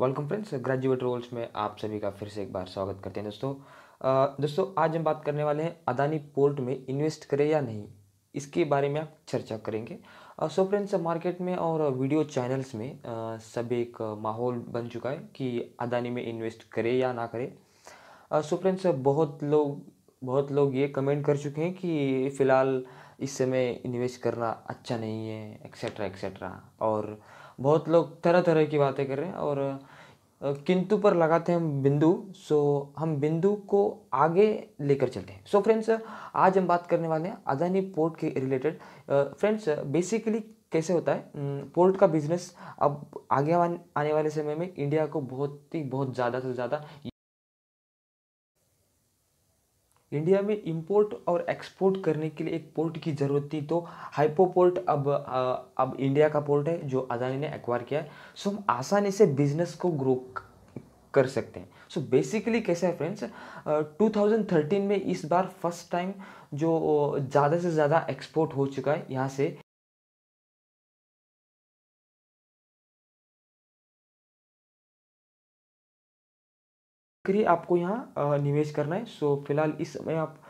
welcome friends graduate roles में आप सभी का फिर से एक बार स्वागत करते हैं दोस्तों दोस्तों आज हम बात करने वाले हैं अदानी पोर्ट में इन्वेस्ट करें या नहीं इसके बारे में आप चर्चा करेंगे सो फ्रेंड्स मार्केट में और वीडियो चैनल्स में सब एक माहौल बन चुका है कि अदानी में इन्वेस्ट करे या ना करे सो फ्रेंड्स बहुत लोग बहुत लोग ये कमेंट कर चुके हैं कि फ़िलहाल इस समय इन्वेस्ट करना अच्छा नहीं है एक्सेट्रा एक्सेट्रा और बहुत लोग तरह तरह की बातें कर रहे हैं और किंतु पर लगाते हैं हम बिंदु सो हम बिंदु को आगे लेकर चलते हैं सो फ्रेंड्स आज हम बात करने वाले हैं अदानी पोर्ट के रिलेटेड फ्रेंड्स बेसिकली कैसे होता है पोर्ट का बिजनेस अब आगे आने वाले समय में इंडिया को बहुत ही बहुत ज़्यादा से ज़्यादा इंडिया में इंपोर्ट और एक्सपोर्ट करने के लिए एक पोर्ट की ज़रूरत थी तो हाइपो पोर्ट अब अब इंडिया का पोर्ट है जो अदानी ने एक्वायर किया है सो हम आसानी से बिजनेस को ग्रो कर सकते हैं सो बेसिकली कैसे है फ्रेंड्स 2013 में इस बार फर्स्ट टाइम जो ज़्यादा से ज़्यादा एक्सपोर्ट हो चुका है यहाँ से करिए आपको यहाँ निवेश करना है सो फिलहाल इस समय आप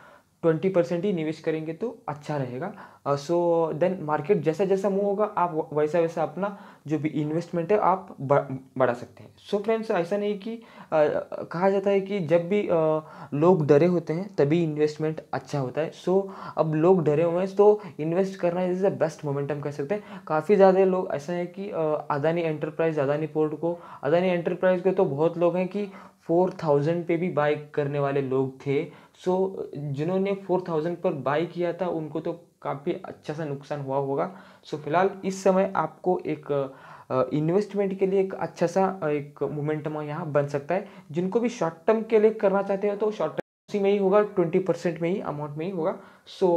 ट्वेंटी परसेंट ही निवेश करेंगे तो अच्छा रहेगा सो देन मार्केट जैसा जैसा मूव होगा आप वैसा वैसा अपना जो भी इन्वेस्टमेंट है आप बढ़ा सकते हैं सो so फ्रेंड्स ऐसा नहीं कि आ, uh, कहा जाता है कि जब भी आ, uh, लोग डरे होते हैं तभी इन्वेस्टमेंट अच्छा होता है सो so, अब लोग डरे हुए हैं तो इन्वेस्ट करना इज़ द बेस्ट मोमेंटम कह सकते हैं काफ़ी ज़्यादा लोग ऐसा है कि uh, Adani enterprise Adani port को अदानी एंटरप्राइज के तो बहुत लोग हैं कि फोर थाउजेंड पे भी बाई करने वाले लोग थे सो so, जिन्होंने फोर थाउजेंड पर बाई किया था उनको तो काफ़ी अच्छा सा नुकसान हुआ होगा सो फिलहाल इस समय आपको एक इन्वेस्टमेंट के लिए एक अच्छा सा एक मोमेंटम यहाँ बन सकता है जिनको भी शॉर्ट टर्म के लिए करना चाहते हैं तो शॉर्ट टर्म उसी में ही होगा ट्वेंटी परसेंट में ही अमाउंट में ही होगा सो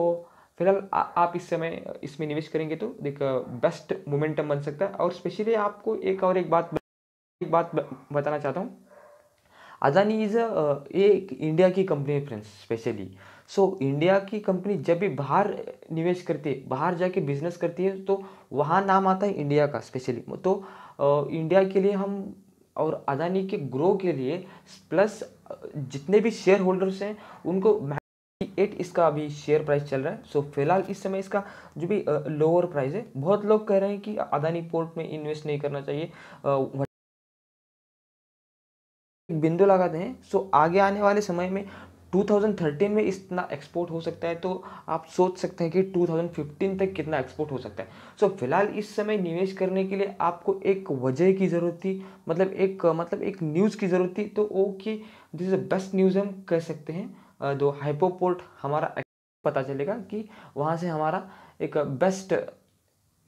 फिलहाल आप इस समय इसमें निवेश करेंगे तो एक बेस्ट मोमेंटम बन सकता है और स्पेशली आपको एक और एक बात एक बात बताना चाहता हूँ अदानी इज़ uh, एक इंडिया की कंपनी है friends specially so so, India की कंपनी जब भी बाहर निवेश करती है बाहर जाके बिजनेस करती है तो वहाँ नाम आता है इंडिया का स्पेशली तो इंडिया uh, के लिए हम और अदानी के ग्रो के लिए प्लस uh, जितने भी शेयर होल्डर्स हैं उनको एट इसका अभी शेयर प्राइस चल रहा है सो so, फिलहाल इस समय इसका जो भी लोअर प्राइस है बहुत लोग कह रहे हैं कि अदानी पोर्ट में इन्वेस्ट नहीं करना चाहिए बिंदु लगा दें सो आगे आने वाले समय में 2013 में इतना एक्सपोर्ट हो सकता है तो आप सोच सकते हैं कि 2015 तक कितना एक्सपोर्ट हो सकता है सो so, फिलहाल इस समय निवेश करने के लिए आपको एक वजह की ज़रूरत थी मतलब एक मतलब एक न्यूज़ की ज़रूरत थी तो कि this is the best news हम कह सकते हैं दो हाइपोपोर्ट हमारा पता चलेगा कि वहाँ से हमारा एक बेस्ट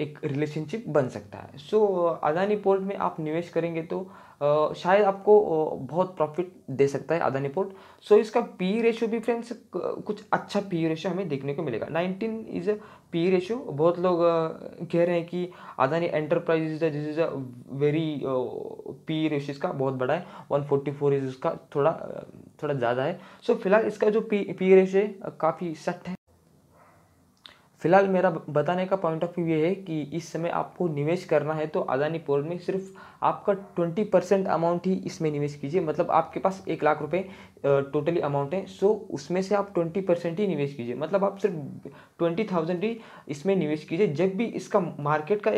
एक रिलेशनशिप बन सकता है सो so, अदानी पोर्ट में आप निवेश करेंगे तो आ, शायद आपको बहुत प्रॉफिट दे सकता है अदानी पोर्ट सो so, इसका पी रेशो भी फ्रेंड्स कुछ अच्छा पी रेशो हमें देखने को मिलेगा 19 इज़ अ पी रेशो बहुत लोग कह रहे हैं कि Adani enterprise this is a very P ratio इसका बहुत बड़ा है फोर इज इसका थोड़ा थोड़ा ज़्यादा है सो so, फिलहाल इसका जो पी पी रेशो है काफ़ी सट है फिलहाल मेरा बताने का पॉइंट ऑफ व्यू ये है कि इस समय आपको निवेश करना है तो अदानी पोर्ट में सिर्फ आपका ट्वेंटी परसेंट अमाउंट ही इसमें निवेश कीजिए मतलब आपके पास एक लाख रुपए टोटली अमाउंट है सो उसमें से आप ट्वेंटी परसेंट ही निवेश कीजिए मतलब आप सिर्फ ट्वेंटी थाउजेंड ही इसमें निवेश कीजिए जब भी इसका मार्केट का